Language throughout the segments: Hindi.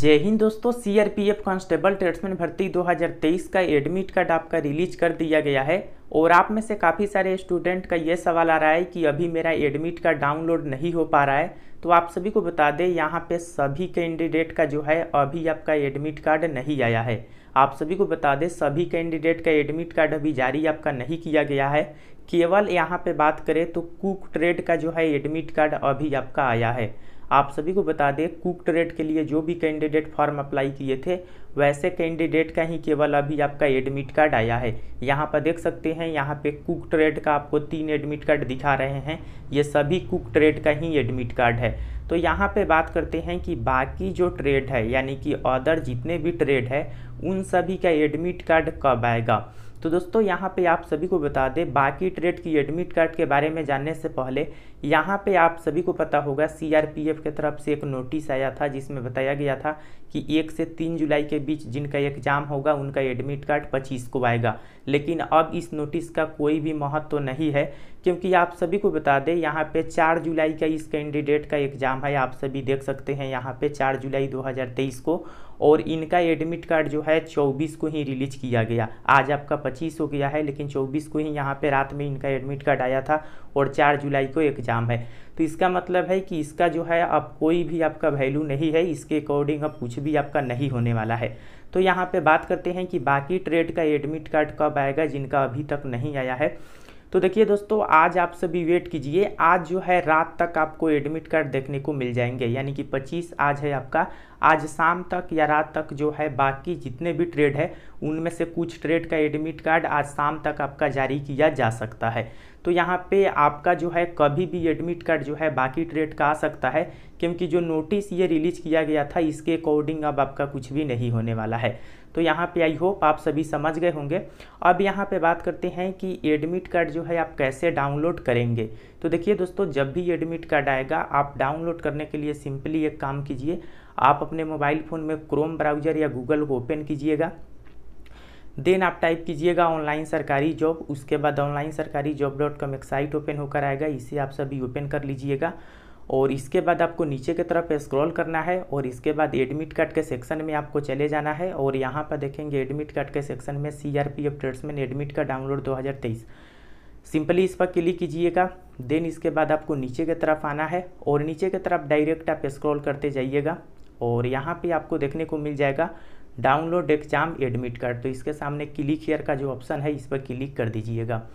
जय हिंद दोस्तों सीआरपीएफ कांस्टेबल ट्रेड्समैन भर्ती 2023 का एडमिट कार्ड आपका रिलीज कर दिया गया है और आप में से काफ़ी सारे स्टूडेंट का ये सवाल आ रहा है कि अभी मेरा एडमिट कार्ड डाउनलोड नहीं हो पा रहा है तो आप सभी को बता दें यहाँ पे सभी कैंडिडेट का जो है अभी आपका एडमिट कार्ड नहीं आया है आप सभी को बता दें सभी कैंडिडेट का एडमिट कार्ड अभी जारी आपका नहीं किया गया है केवल यहाँ पर बात करें तो कुक ट्रेड का जो है एडमिट कार्ड अभी आपका आया है आप सभी को बता दें कुक्ट रेट के लिए जो भी कैंडिडेट फॉर्म अप्लाई किए थे वैसे कैंडिडेट का ही केवल अभी आपका एडमिट कार्ड आया है यहाँ पर देख सकते हैं यहाँ पे कुक ट्रेड का आपको तीन एडमिट कार्ड दिखा रहे हैं ये सभी कुक ट्रेड का ही एडमिट कार्ड है तो यहाँ पे बात करते हैं कि बाकी जो ट्रेड है यानी कि अदर जितने भी ट्रेड है उन सभी का एडमिट कार्ड कब आएगा तो दोस्तों यहाँ पे आप सभी को बता दें बाकी ट्रेड की एडमिट कार्ड के बारे में जानने से पहले यहाँ पे आप सभी को पता होगा सीआरपीएफ के तरफ से एक नोटिस आया था जिसमें बताया गया था कि एक से तीन जुलाई के बीच जिनका एग्ज़ाम होगा उनका एडमिट कार्ड पच्चीस को आएगा लेकिन अब इस नोटिस का कोई भी महत्व तो नहीं है क्योंकि आप सभी को बता दें यहाँ पे चार जुलाई का इस कैंडिडेट का एग्ज़ाम है आप सभी देख सकते हैं यहाँ पे चार जुलाई 2023 को और इनका एडमिट कार्ड जो है चौबीस को ही रिलीज किया गया आज आपका पच्चीस को किया है लेकिन चौबीस को ही यहाँ पे रात में इनका एडमिट कार्ड आया था और चार जुलाई को एग्ज़ाम है तो इसका मतलब है कि इसका जो है अब कोई भी आपका वैल्यू नहीं है इसके अकॉर्डिंग अब कुछ भी आपका नहीं होने वाला है तो यहाँ पे बात करते हैं कि बाकी ट्रेड का एडमिट कार्ड कब आएगा जिनका अभी तक नहीं आया है तो देखिए दोस्तों आज आप सभी वेट कीजिए आज जो है रात तक आपको एडमिट कार्ड देखने को मिल जाएंगे यानी कि 25 आज है आपका आज शाम तक या रात तक जो है बाकी जितने भी ट्रेड है उनमें से कुछ ट्रेड का एडमिट कार्ड आज शाम तक आपका जारी किया जा सकता है तो यहाँ पे आपका जो है कभी भी एडमिट कार्ड जो है बाकी ट्रेड का आ सकता है क्योंकि जो नोटिस ये रिलीज़ किया गया था इसके अकॉर्डिंग अब आपका कुछ भी नहीं होने वाला है तो यहाँ पे आई होप आप सभी समझ गए होंगे अब यहाँ पे बात करते हैं कि एडमिट कार्ड जो है आप कैसे डाउनलोड करेंगे तो देखिए दोस्तों जब भी एडमिट कार्ड आएगा आप डाउनलोड करने के लिए सिंपली एक काम कीजिए आप अपने मोबाइल फ़ोन में क्रोम ब्राउजर या गूगल को ओपन कीजिएगा देन आप टाइप कीजिएगा ऑनलाइन सरकारी जॉब उसके बाद ऑनलाइन सरकारी जॉब डॉट कॉम एक साइट ओपन होकर आएगा इसे आप सभी ओपन कर लीजिएगा और इसके बाद आपको नीचे की तरफ स्क्रॉल करना है और इसके बाद एडमिट कार्ड के सेक्शन में आपको चले जाना है और यहाँ पर देखेंगे एडमिट कार्ड के सेक्शन में C R P F tradesman admit card download दो हज़ार तेईस सिंपली इस पर क्लिक कीजिएगा देन इसके बाद आपको नीचे की तरफ आना है और नीचे की तरफ डायरेक्ट आप स्क्रॉल करते जाइएगा और यहाँ पे आपको देखने को मिल जाएगा डाउनलोड एग्जाम एडमिट कार्ड तो इसके सामने क्लिक हेयर का जो ऑप्शन है इस पर क्लिक कर दीजिएगा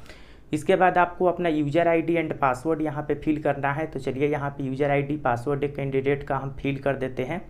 इसके बाद आपको अपना यूजर आईडी एंड पासवर्ड यहाँ पे फिल करना है तो चलिए यहाँ पे यूजर आईडी पासवर्ड कैंडिडेट का हम फिल कर देते हैं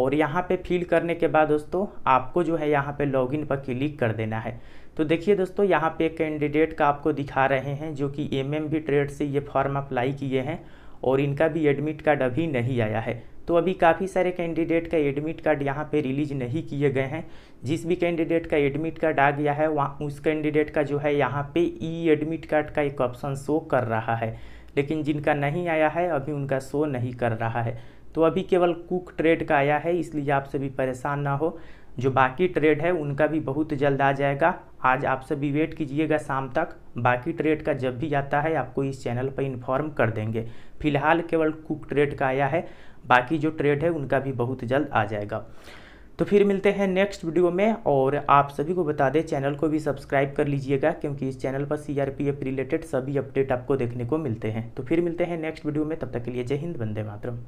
और यहाँ पे फिल करने के बाद दोस्तों आपको जो है यहाँ पे लॉगिन पर क्लिक कर देना है तो देखिए दोस्तों यहाँ पे कैंडिडेट का आपको दिखा रहे हैं जो कि एम एम ट्रेड से ये फॉर्म अप्लाई किए हैं और इनका भी एडमिट कार्ड अभी नहीं आया है तो अभी काफ़ी सारे कैंडिडेट का एडमिट कार्ड यहाँ पे रिलीज नहीं किए गए हैं जिस भी कैंडिडेट का एडमिट कार्ड आ गया है वहाँ उस कैंडिडेट का जो है यहाँ पे ई एडमिट कार्ड का एक ऑप्शन शो कर रहा है लेकिन जिनका नहीं आया है अभी उनका शो नहीं कर रहा है तो अभी केवल कुक ट्रेड का आया है इसलिए आप सभी परेशान ना हो जो बाकी ट्रेड है उनका भी बहुत जल्द आ जाएगा आज आप सभी वेट कीजिएगा शाम तक बाकी ट्रेड का जब भी आता है आपको इस चैनल पर इन्फॉर्म कर देंगे फिलहाल केवल कुक ट्रेड का आया है बाकी जो ट्रेड है उनका भी बहुत जल्द आ जाएगा तो फिर मिलते हैं नेक्स्ट वीडियो में और आप सभी को बता दें चैनल को भी सब्सक्राइब कर लीजिएगा क्योंकि इस चैनल पर सीआरपीएफ रिलेटेड सभी अपडेट आपको देखने को मिलते हैं तो फिर मिलते हैं नेक्स्ट वीडियो में तब तक के लिए जय हिंद वंदे मातरम